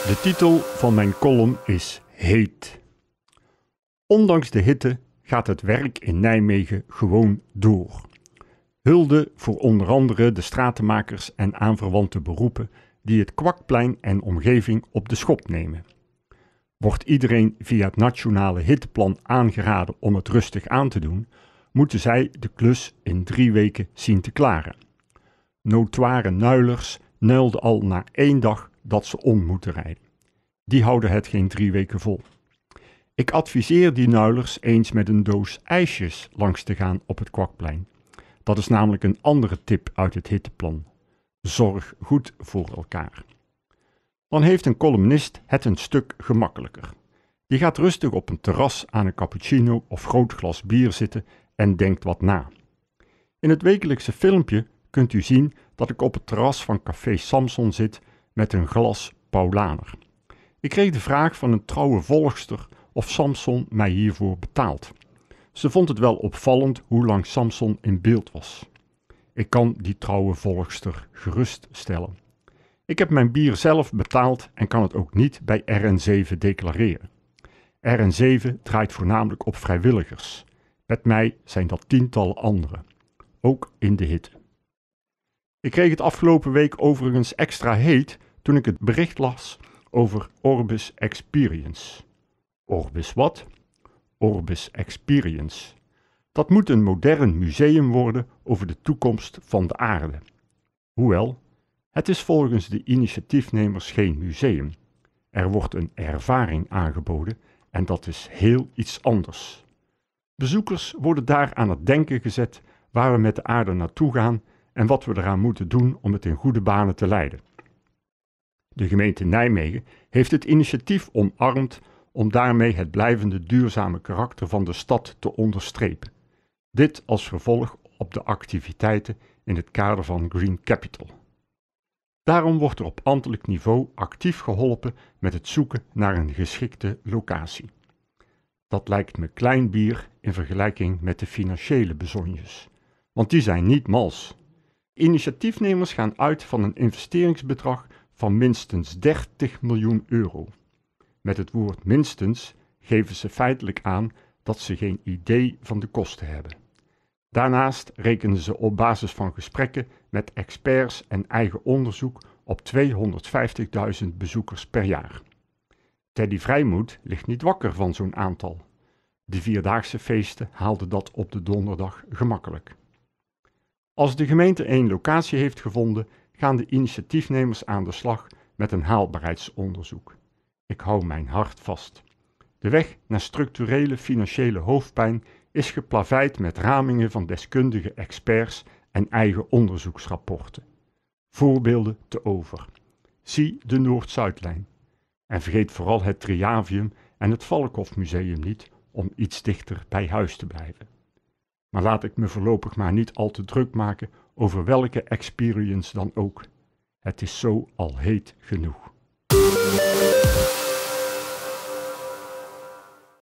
De titel van mijn column is Heet. Ondanks de hitte gaat het werk in Nijmegen gewoon door. Hulde voor onder andere de stratenmakers en aanverwante beroepen die het kwakplein en omgeving op de schop nemen. Wordt iedereen via het nationale hitteplan aangeraden om het rustig aan te doen, moeten zij de klus in drie weken zien te klaren. Notoire nuilers nuilden al na één dag dat ze om moeten rijden. Die houden het geen drie weken vol. Ik adviseer die nuilers eens met een doos ijsjes langs te gaan op het kwakplein. Dat is namelijk een andere tip uit het hitteplan. Zorg goed voor elkaar. Dan heeft een columnist het een stuk gemakkelijker. Die gaat rustig op een terras aan een cappuccino of groot glas bier zitten en denkt wat na. In het wekelijkse filmpje kunt u zien dat ik op het terras van Café Samson zit met een glas Paulaner. Ik kreeg de vraag van een trouwe volgster of Samson mij hiervoor betaalt. Ze vond het wel opvallend hoe lang Samson in beeld was. Ik kan die trouwe volgster geruststellen. Ik heb mijn bier zelf betaald en kan het ook niet bij RN7 declareren. RN7 draait voornamelijk op vrijwilligers. Met mij zijn dat tientallen anderen, ook in de hitte. Ik kreeg het afgelopen week overigens extra heet toen ik het bericht las over Orbis Experience. Orbis wat? Orbis Experience. Dat moet een modern museum worden over de toekomst van de aarde. Hoewel, het is volgens de initiatiefnemers geen museum. Er wordt een ervaring aangeboden en dat is heel iets anders. Bezoekers worden daar aan het denken gezet waar we met de aarde naartoe gaan en wat we eraan moeten doen om het in goede banen te leiden. De gemeente Nijmegen heeft het initiatief omarmd om daarmee het blijvende duurzame karakter van de stad te onderstrepen. Dit als vervolg op de activiteiten in het kader van Green Capital. Daarom wordt er op ambtelijk niveau actief geholpen met het zoeken naar een geschikte locatie. Dat lijkt me klein bier in vergelijking met de financiële bezonjes, want die zijn niet mals. Initiatiefnemers gaan uit van een investeringsbedrag van minstens 30 miljoen euro. Met het woord minstens geven ze feitelijk aan dat ze geen idee van de kosten hebben. Daarnaast rekenen ze op basis van gesprekken met experts en eigen onderzoek op 250.000 bezoekers per jaar. Teddy Vrijmoed ligt niet wakker van zo'n aantal. De vierdaagse feesten haalden dat op de donderdag gemakkelijk. Als de gemeente één locatie heeft gevonden, gaan de initiatiefnemers aan de slag met een haalbaarheidsonderzoek. Ik hou mijn hart vast. De weg naar structurele financiële hoofdpijn is geplaveid met ramingen van deskundige experts en eigen onderzoeksrapporten. Voorbeelden te over. Zie de Noord-Zuidlijn. En vergeet vooral het Triavium en het Valkhofmuseum niet om iets dichter bij huis te blijven. Maar laat ik me voorlopig maar niet al te druk maken over welke experience dan ook. Het is zo al heet genoeg.